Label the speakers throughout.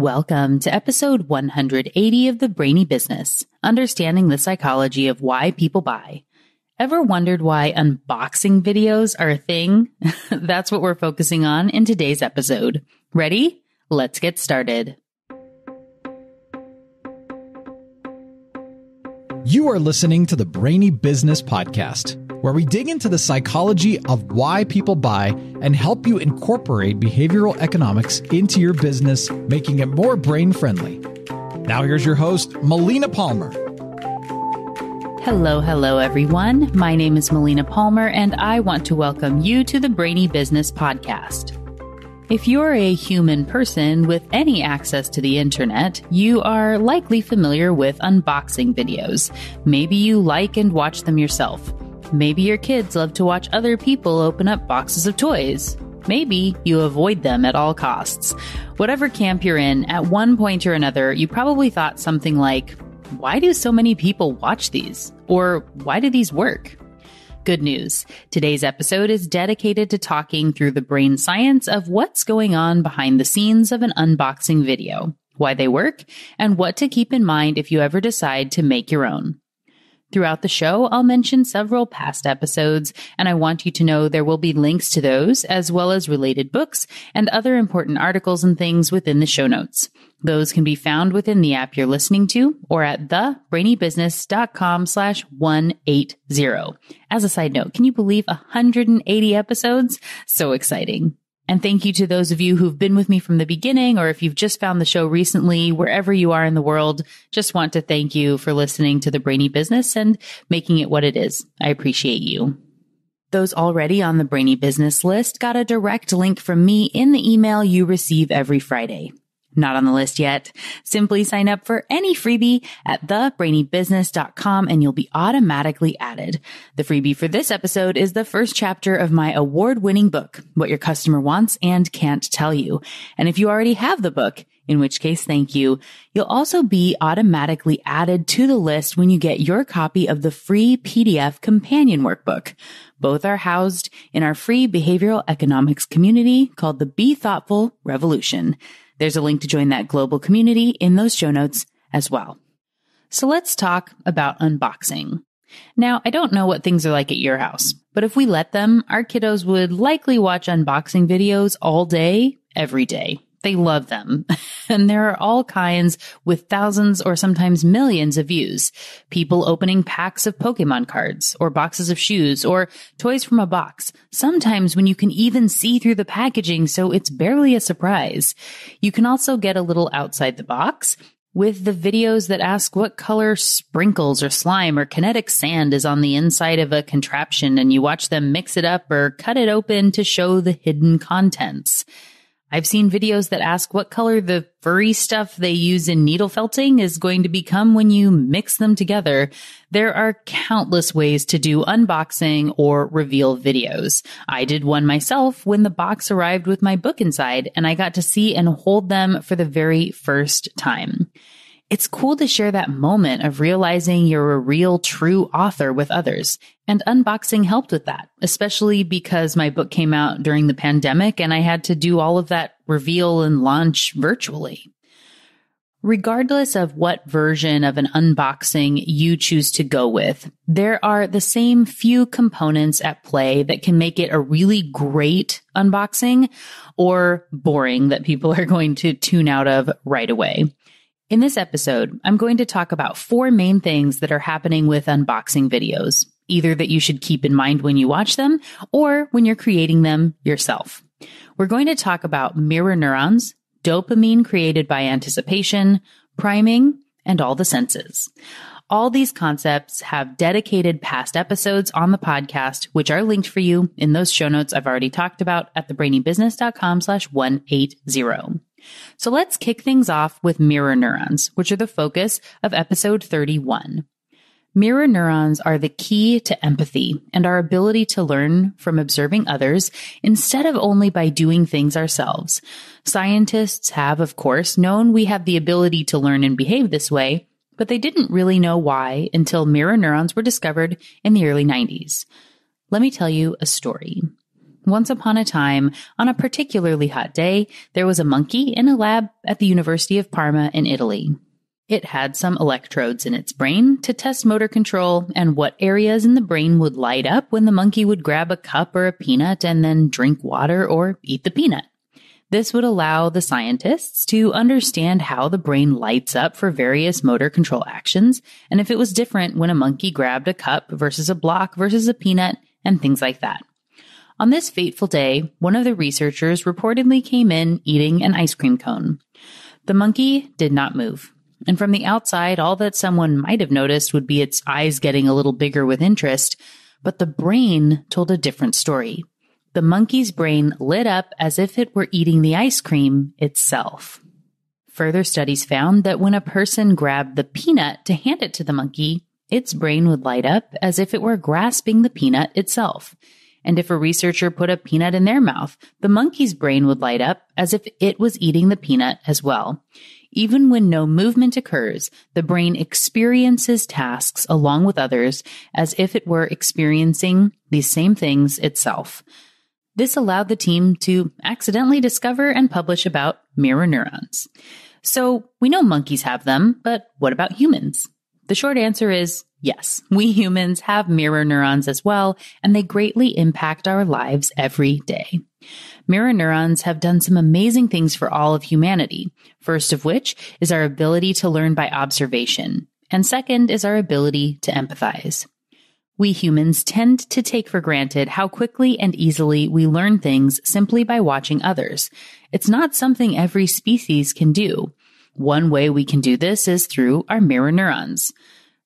Speaker 1: Welcome to episode 180 of The Brainy Business Understanding the Psychology of Why People Buy. Ever wondered why unboxing videos are a thing? That's what we're focusing on in today's episode. Ready? Let's get started. You are listening to the Brainy Business Podcast where we dig into the psychology of why people buy and help you incorporate behavioral economics into your business, making it more brain friendly. Now, here's your host, Melina Palmer. Hello, hello, everyone. My name is Melina Palmer, and I want to welcome you to the Brainy Business Podcast. If you're a human person with any access to the internet, you are likely familiar with unboxing videos. Maybe you like and watch them yourself. Maybe your kids love to watch other people open up boxes of toys. Maybe you avoid them at all costs. Whatever camp you're in, at one point or another, you probably thought something like, Why do so many people watch these? Or why do these work? Good news. Today's episode is dedicated to talking through the brain science of what's going on behind the scenes of an unboxing video, why they work, and what to keep in mind if you ever decide to make your own. Throughout the show, I'll mention several past episodes, and I want you to know there will be links to those, as well as related books and other important articles and things within the show notes. Those can be found within the app you're listening to or at thebrainybusiness.com slash 180. As a side note, can you believe 180 episodes? So exciting. And thank you to those of you who've been with me from the beginning, or if you've just found the show recently, wherever you are in the world, just want to thank you for listening to the Brainy Business and making it what it is. I appreciate you. Those already on the Brainy Business list got a direct link from me in the email you receive every Friday. Not on the list yet. Simply sign up for any freebie at thebrainybusiness.com and you'll be automatically added. The freebie for this episode is the first chapter of my award winning book, What Your Customer Wants and Can't Tell You. And if you already have the book, in which case, thank you. You'll also be automatically added to the list when you get your copy of the free PDF companion workbook. Both are housed in our free behavioral economics community called the Be Thoughtful Revolution. There's a link to join that global community in those show notes as well. So let's talk about unboxing. Now, I don't know what things are like at your house, but if we let them, our kiddos would likely watch unboxing videos all day, every day they love them. and there are all kinds with thousands or sometimes millions of views. People opening packs of Pokemon cards or boxes of shoes or toys from a box. Sometimes when you can even see through the packaging, so it's barely a surprise. You can also get a little outside the box with the videos that ask what color sprinkles or slime or kinetic sand is on the inside of a contraption and you watch them mix it up or cut it open to show the hidden contents. I've seen videos that ask what color the furry stuff they use in needle felting is going to become when you mix them together. There are countless ways to do unboxing or reveal videos. I did one myself when the box arrived with my book inside and I got to see and hold them for the very first time it's cool to share that moment of realizing you're a real, true author with others. And unboxing helped with that, especially because my book came out during the pandemic and I had to do all of that reveal and launch virtually. Regardless of what version of an unboxing you choose to go with, there are the same few components at play that can make it a really great unboxing or boring that people are going to tune out of right away. In this episode, I'm going to talk about four main things that are happening with unboxing videos, either that you should keep in mind when you watch them or when you're creating them yourself. We're going to talk about mirror neurons, dopamine created by anticipation, priming, and all the senses. All these concepts have dedicated past episodes on the podcast, which are linked for you in those show notes I've already talked about at thebrainybusiness.com slash 180. So let's kick things off with mirror neurons, which are the focus of episode 31. Mirror neurons are the key to empathy and our ability to learn from observing others instead of only by doing things ourselves. Scientists have, of course, known we have the ability to learn and behave this way, but they didn't really know why until mirror neurons were discovered in the early 90s. Let me tell you a story. Once upon a time, on a particularly hot day, there was a monkey in a lab at the University of Parma in Italy. It had some electrodes in its brain to test motor control and what areas in the brain would light up when the monkey would grab a cup or a peanut and then drink water or eat the peanut. This would allow the scientists to understand how the brain lights up for various motor control actions and if it was different when a monkey grabbed a cup versus a block versus a peanut and things like that. On this fateful day, one of the researchers reportedly came in eating an ice cream cone. The monkey did not move. And from the outside, all that someone might have noticed would be its eyes getting a little bigger with interest, but the brain told a different story. The monkey's brain lit up as if it were eating the ice cream itself. Further studies found that when a person grabbed the peanut to hand it to the monkey, its brain would light up as if it were grasping the peanut itself. And if a researcher put a peanut in their mouth, the monkey's brain would light up as if it was eating the peanut as well. Even when no movement occurs, the brain experiences tasks along with others as if it were experiencing these same things itself. This allowed the team to accidentally discover and publish about mirror neurons. So we know monkeys have them, but what about humans? The short answer is Yes, we humans have mirror neurons as well, and they greatly impact our lives every day. Mirror neurons have done some amazing things for all of humanity, first of which is our ability to learn by observation, and second is our ability to empathize. We humans tend to take for granted how quickly and easily we learn things simply by watching others. It's not something every species can do. One way we can do this is through our mirror neurons.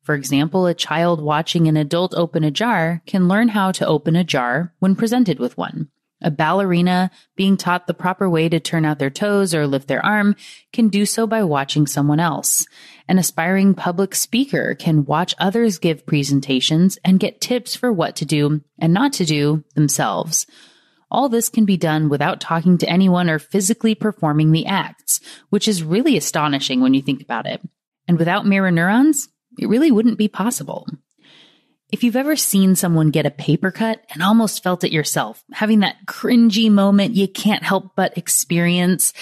Speaker 1: For example, a child watching an adult open a jar can learn how to open a jar when presented with one. A ballerina being taught the proper way to turn out their toes or lift their arm can do so by watching someone else. An aspiring public speaker can watch others give presentations and get tips for what to do and not to do themselves. All this can be done without talking to anyone or physically performing the acts, which is really astonishing when you think about it. And without mirror neurons, it really wouldn't be possible. If you've ever seen someone get a paper cut and almost felt it yourself, having that cringy moment you can't help but experience,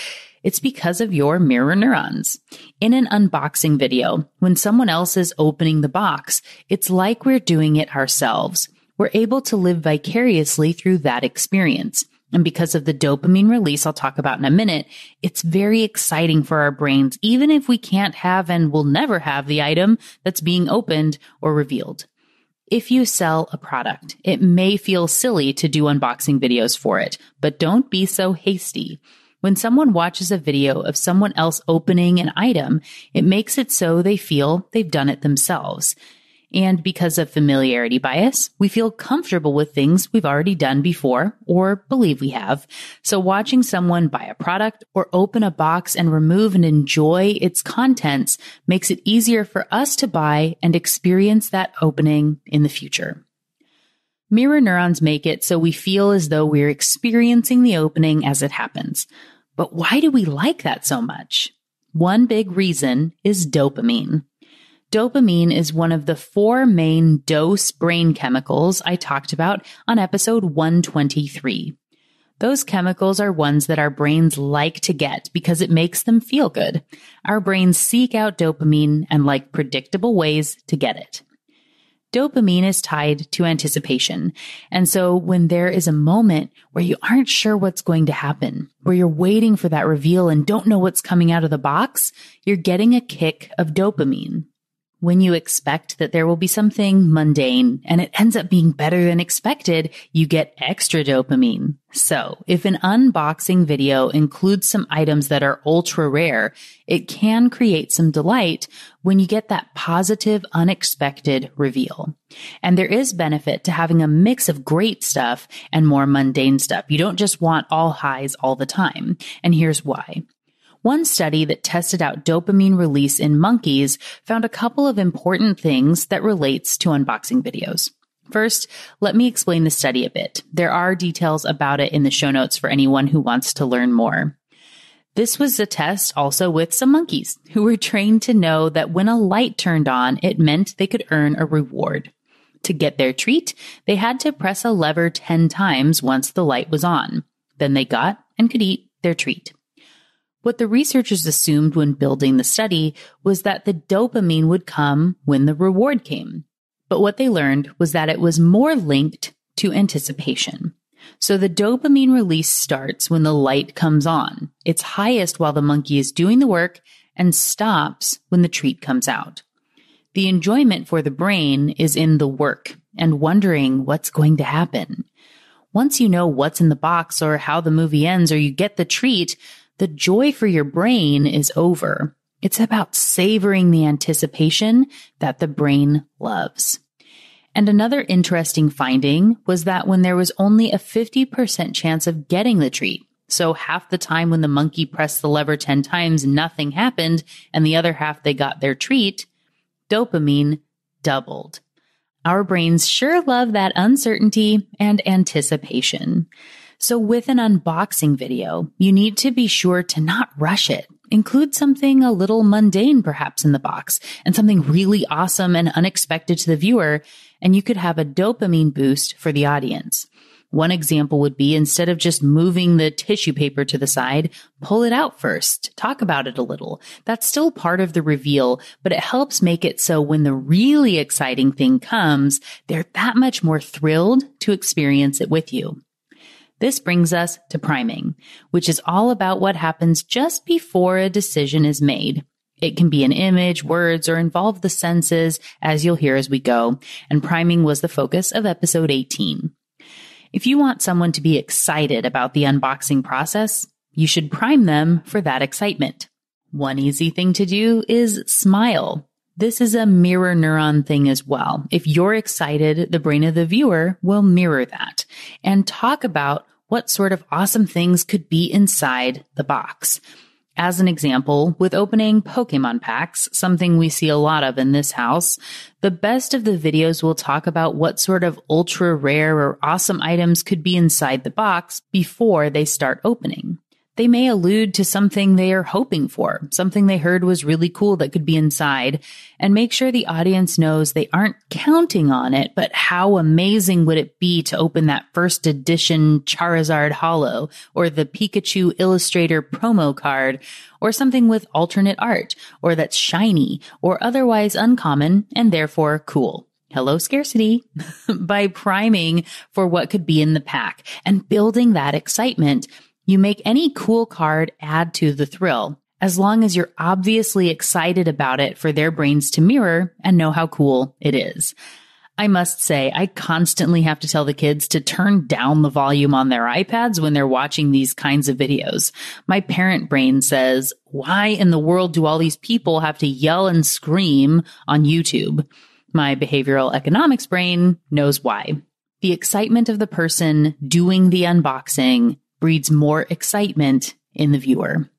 Speaker 1: it's because of your mirror neurons. In an unboxing video, when someone else is opening the box, it's like we're doing it ourselves. We're able to live vicariously through that experience. And because of the dopamine release I'll talk about in a minute, it's very exciting for our brains, even if we can't have and will never have the item that's being opened or revealed. If you sell a product, it may feel silly to do unboxing videos for it, but don't be so hasty. When someone watches a video of someone else opening an item, it makes it so they feel they've done it themselves. And because of familiarity bias, we feel comfortable with things we've already done before or believe we have. So watching someone buy a product or open a box and remove and enjoy its contents makes it easier for us to buy and experience that opening in the future. Mirror neurons make it so we feel as though we're experiencing the opening as it happens. But why do we like that so much? One big reason is dopamine. Dopamine is one of the four main dose brain chemicals I talked about on episode 123. Those chemicals are ones that our brains like to get because it makes them feel good. Our brains seek out dopamine and like predictable ways to get it. Dopamine is tied to anticipation. And so when there is a moment where you aren't sure what's going to happen, where you're waiting for that reveal and don't know what's coming out of the box, you're getting a kick of dopamine when you expect that there will be something mundane and it ends up being better than expected, you get extra dopamine. So if an unboxing video includes some items that are ultra rare, it can create some delight when you get that positive, unexpected reveal. And there is benefit to having a mix of great stuff and more mundane stuff. You don't just want all highs all the time. And here's why. One study that tested out dopamine release in monkeys found a couple of important things that relates to unboxing videos. First, let me explain the study a bit. There are details about it in the show notes for anyone who wants to learn more. This was a test also with some monkeys who were trained to know that when a light turned on, it meant they could earn a reward. To get their treat, they had to press a lever 10 times once the light was on. Then they got and could eat their treat. What the researchers assumed when building the study was that the dopamine would come when the reward came. But what they learned was that it was more linked to anticipation. So the dopamine release starts when the light comes on. It's highest while the monkey is doing the work and stops when the treat comes out. The enjoyment for the brain is in the work and wondering what's going to happen. Once you know what's in the box or how the movie ends or you get the treat, the joy for your brain is over. It's about savoring the anticipation that the brain loves. And another interesting finding was that when there was only a 50% chance of getting the treat, so half the time when the monkey pressed the lever 10 times, nothing happened, and the other half they got their treat, dopamine doubled. Our brains sure love that uncertainty and anticipation. So with an unboxing video, you need to be sure to not rush it. Include something a little mundane perhaps in the box and something really awesome and unexpected to the viewer. And you could have a dopamine boost for the audience. One example would be instead of just moving the tissue paper to the side, pull it out first. Talk about it a little. That's still part of the reveal, but it helps make it so when the really exciting thing comes, they're that much more thrilled to experience it with you. This brings us to priming, which is all about what happens just before a decision is made. It can be an image, words, or involve the senses, as you'll hear as we go. And priming was the focus of episode 18. If you want someone to be excited about the unboxing process, you should prime them for that excitement. One easy thing to do is smile. This is a mirror neuron thing as well. If you're excited, the brain of the viewer will mirror that and talk about what sort of awesome things could be inside the box. As an example, with opening Pokemon packs, something we see a lot of in this house, the best of the videos will talk about what sort of ultra rare or awesome items could be inside the box before they start opening they may allude to something they are hoping for, something they heard was really cool that could be inside, and make sure the audience knows they aren't counting on it, but how amazing would it be to open that first edition Charizard Hollow or the Pikachu Illustrator promo card or something with alternate art or that's shiny or otherwise uncommon and therefore cool hello scarcity by priming for what could be in the pack and building that excitement you make any cool card add to the thrill, as long as you're obviously excited about it for their brains to mirror and know how cool it is. I must say, I constantly have to tell the kids to turn down the volume on their iPads when they're watching these kinds of videos. My parent brain says, why in the world do all these people have to yell and scream on YouTube? My behavioral economics brain knows why. The excitement of the person doing the unboxing breeds more excitement in the viewer.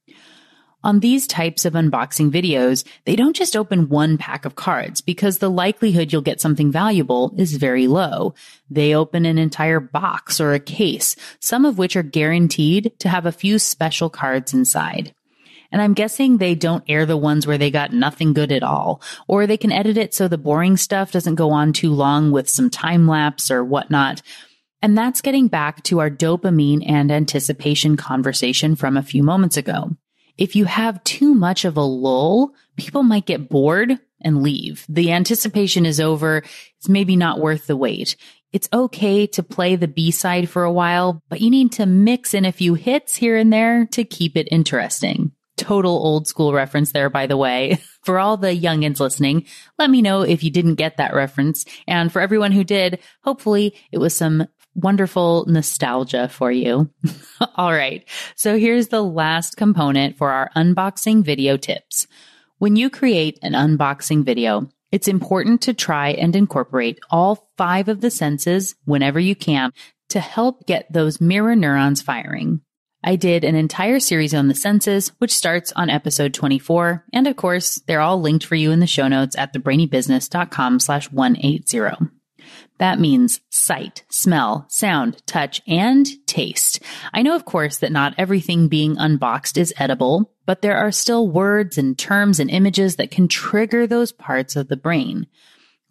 Speaker 1: On these types of unboxing videos, they don't just open one pack of cards because the likelihood you'll get something valuable is very low. They open an entire box or a case, some of which are guaranteed to have a few special cards inside. And I'm guessing they don't air the ones where they got nothing good at all, or they can edit it so the boring stuff doesn't go on too long with some time lapse or whatnot. And that's getting back to our dopamine and anticipation conversation from a few moments ago. If you have too much of a lull, people might get bored and leave. The anticipation is over. It's maybe not worth the wait. It's okay to play the B side for a while, but you need to mix in a few hits here and there to keep it interesting. Total old school reference there, by the way. For all the youngins listening, let me know if you didn't get that reference. And for everyone who did, hopefully it was some wonderful nostalgia for you. All right. So here's the last component for our unboxing video tips. When you create an unboxing video, it's important to try and incorporate all five of the senses whenever you can to help get those mirror neurons firing. I did an entire series on the senses, which starts on episode 24. And of course, they're all linked for you in the show notes at thebrainybusiness.com slash 180. That means sight, smell, sound, touch, and taste. I know, of course, that not everything being unboxed is edible, but there are still words and terms and images that can trigger those parts of the brain.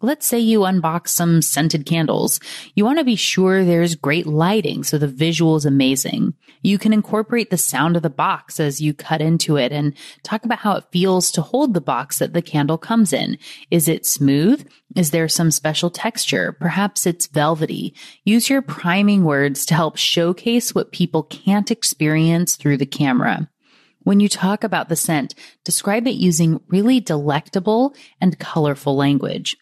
Speaker 1: Let's say you unbox some scented candles. You want to be sure there's great lighting so the visual is amazing. You can incorporate the sound of the box as you cut into it and talk about how it feels to hold the box that the candle comes in. Is it smooth? Is there some special texture? Perhaps it's velvety. Use your priming words to help showcase what people can't experience through the camera. When you talk about the scent, describe it using really delectable and colorful language.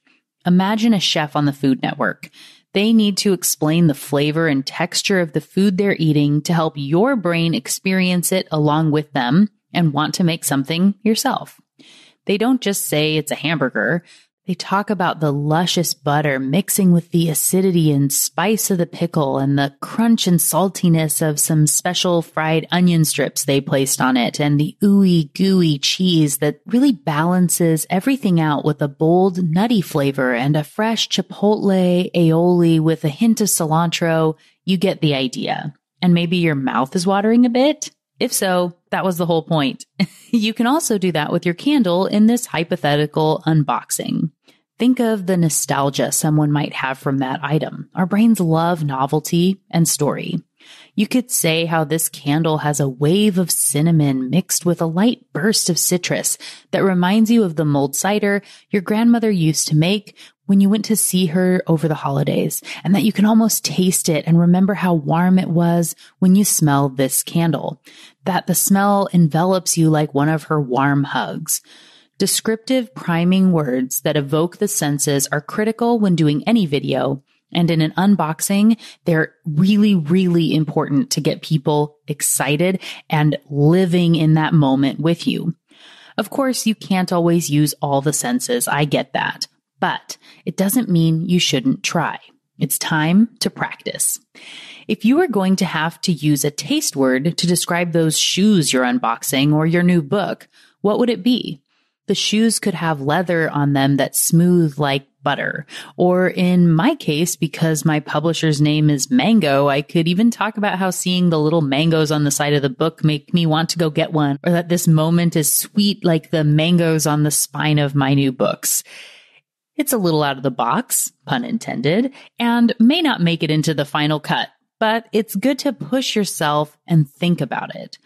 Speaker 1: Imagine a chef on the Food Network. They need to explain the flavor and texture of the food they're eating to help your brain experience it along with them and want to make something yourself. They don't just say it's a hamburger. They talk about the luscious butter mixing with the acidity and spice of the pickle and the crunch and saltiness of some special fried onion strips they placed on it and the ooey gooey cheese that really balances everything out with a bold nutty flavor and a fresh chipotle aioli with a hint of cilantro. You get the idea. And maybe your mouth is watering a bit. If so, that was the whole point. you can also do that with your candle in this hypothetical unboxing. Think of the nostalgia someone might have from that item. Our brains love novelty and story. You could say how this candle has a wave of cinnamon mixed with a light burst of citrus that reminds you of the mulled cider your grandmother used to make when you went to see her over the holidays and that you can almost taste it and remember how warm it was when you smell this candle, that the smell envelops you like one of her warm hugs. Descriptive priming words that evoke the senses are critical when doing any video. And in an unboxing, they're really, really important to get people excited and living in that moment with you. Of course, you can't always use all the senses. I get that. But it doesn't mean you shouldn't try. It's time to practice. If you are going to have to use a taste word to describe those shoes you're unboxing or your new book, what would it be? The shoes could have leather on them that's smooth like butter. Or in my case, because my publisher's name is Mango, I could even talk about how seeing the little mangoes on the side of the book make me want to go get one, or that this moment is sweet like the mangoes on the spine of my new books. It's a little out of the box, pun intended, and may not make it into the final cut, but it's good to push yourself and think about it.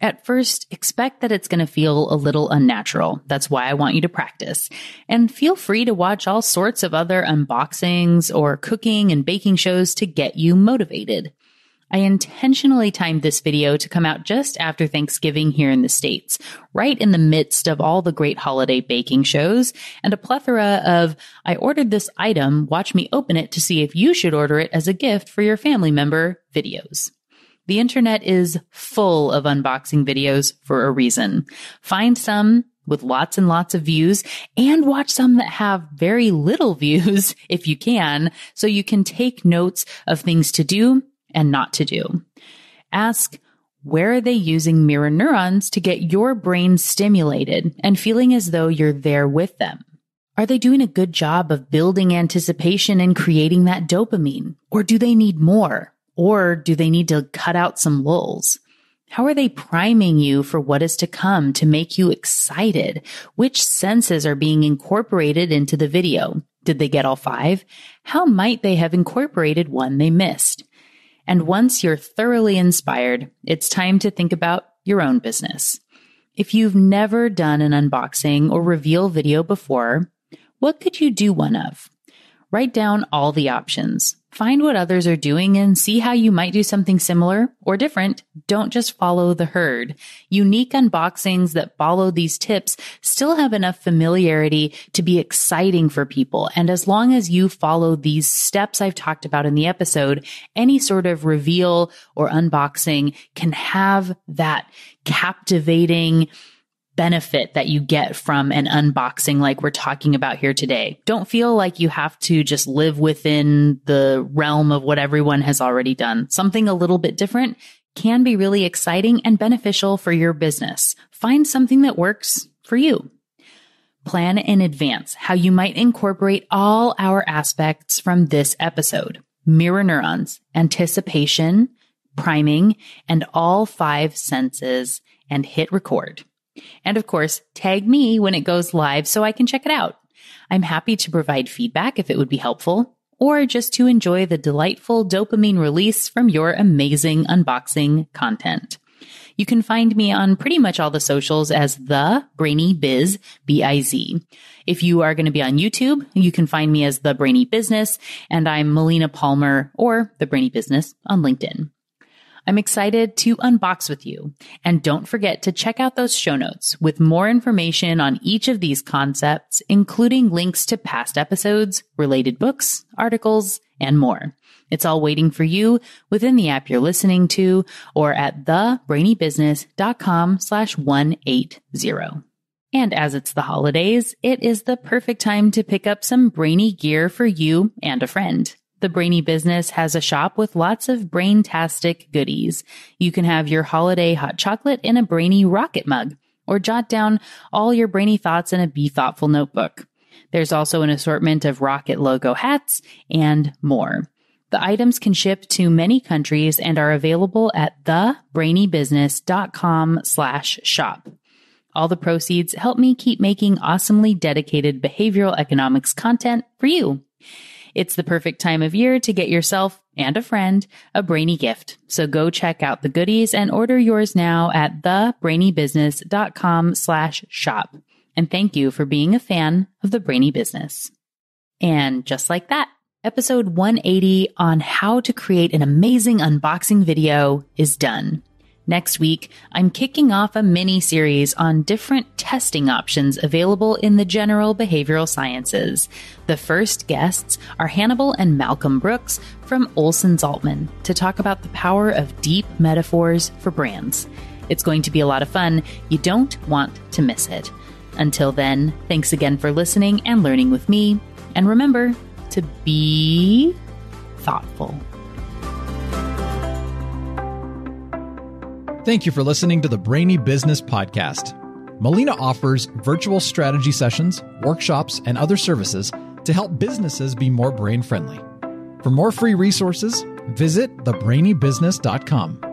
Speaker 1: At first, expect that it's going to feel a little unnatural. That's why I want you to practice. And feel free to watch all sorts of other unboxings or cooking and baking shows to get you motivated. I intentionally timed this video to come out just after Thanksgiving here in the States, right in the midst of all the great holiday baking shows and a plethora of, I ordered this item, watch me open it to see if you should order it as a gift for your family member videos. The internet is full of unboxing videos for a reason. Find some with lots and lots of views and watch some that have very little views if you can, so you can take notes of things to do and not to do. Ask, where are they using mirror neurons to get your brain stimulated and feeling as though you're there with them? Are they doing a good job of building anticipation and creating that dopamine? Or do they need more? Or do they need to cut out some lulls? How are they priming you for what is to come to make you excited? Which senses are being incorporated into the video? Did they get all five? How might they have incorporated one they missed? And once you're thoroughly inspired, it's time to think about your own business. If you've never done an unboxing or reveal video before, what could you do one of? Write down all the options. Find what others are doing and see how you might do something similar or different. Don't just follow the herd. Unique unboxings that follow these tips still have enough familiarity to be exciting for people. And as long as you follow these steps I've talked about in the episode, any sort of reveal or unboxing can have that captivating, benefit that you get from an unboxing like we're talking about here today. Don't feel like you have to just live within the realm of what everyone has already done. Something a little bit different can be really exciting and beneficial for your business. Find something that works for you. Plan in advance how you might incorporate all our aspects from this episode mirror neurons, anticipation, priming, and all five senses, and hit record. And of course, tag me when it goes live so I can check it out. I'm happy to provide feedback if it would be helpful, or just to enjoy the delightful dopamine release from your amazing unboxing content. You can find me on pretty much all the socials as the Brainy Biz, B I Z. If you are going to be on YouTube, you can find me as the Brainy Business, and I'm Melina Palmer or the Brainy Business on LinkedIn. I'm excited to unbox with you. And don't forget to check out those show notes with more information on each of these concepts, including links to past episodes, related books, articles, and more. It's all waiting for you within the app you're listening to or at thebrainybusiness.com slash 180. And as it's the holidays, it is the perfect time to pick up some brainy gear for you and a friend. The Brainy Business has a shop with lots of braintastic goodies. You can have your holiday hot chocolate in a brainy rocket mug or jot down all your brainy thoughts in a Be Thoughtful notebook. There's also an assortment of rocket logo hats and more. The items can ship to many countries and are available at thebrainybusiness.com slash shop. All the proceeds help me keep making awesomely dedicated behavioral economics content for you. It's the perfect time of year to get yourself and a friend a brainy gift. So go check out the goodies and order yours now at thebrainybusiness.com slash shop. And thank you for being a fan of the brainy business. And just like that, episode 180 on how to create an amazing unboxing video is done. Next week, I'm kicking off a mini series on different testing options available in the general behavioral sciences. The first guests are Hannibal and Malcolm Brooks from Olson Zaltman to talk about the power of deep metaphors for brands. It's going to be a lot of fun. You don't want to miss it. Until then, thanks again for listening and learning with me. And remember to be thoughtful. Thank you for listening to the Brainy Business Podcast. Molina offers virtual strategy sessions, workshops, and other services to help businesses be more brain friendly. For more free resources, visit thebrainybusiness.com.